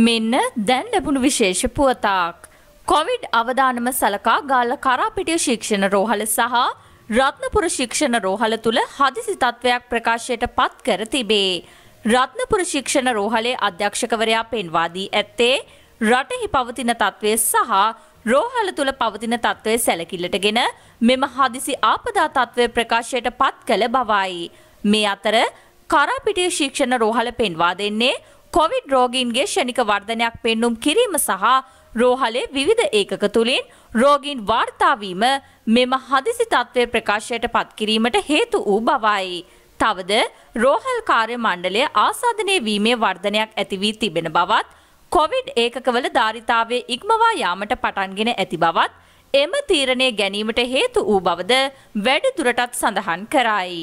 මෙන්න දැන් ලැබුණු විශේෂ පුවතාක්. කොවිඩ් අවධානම සලකා ගාල්ල කරාපිටිය ශික්ෂණ රෝහල සහ රත්නපුර ශික්ෂණ රෝහල තුළ හදිසි තත්ත්වයක් ප්‍රකාශයට පත් කර තිබේ. රත්නපුර ශික්ෂණ රෝහලේ අධ්‍යක්ෂකවරයා පෙන්වාදී ඇත්තේ රටෙහි පවතින තත්ත්වය සහ රෝහල තුළ පවතින තත්ත්වය සැලකිල්ලටගෙන මෙම හදිසි ආපදා තත්ත්වය ප්‍රකාශයට පත් කළ බවයි. මේ අතර කරාපිටිය ශික්ෂණ රෝහල පෙන්වා දෙන්නේ කොවිඩ් රෝගීන්ගේ ෂණික වර්ධනයක් පෙන්නුම් කිරීම සහ රෝහලේ විවිධ ඒකක තුළින් රෝගීන් වාර්තාවීම මෙම හදිසි තත්ත්වය ප්‍රකාශයට පත්කිරීමට හේතු වූ බවයි. තවද රෝහල් කාර්ය මණ්ඩලය ආසාධනය වීමේ වර්ධනයක් ඇතිවී තිබෙන බවත් කොවිඩ් ඒකකවල ධාරිතාවේ ඉක්මවා යාමට පටන්ගෙන ඇති බවත් එම තීරණය ගැනීමට හේතු වූ බවද වැඩ දුරටත් සඳහන් කරයි.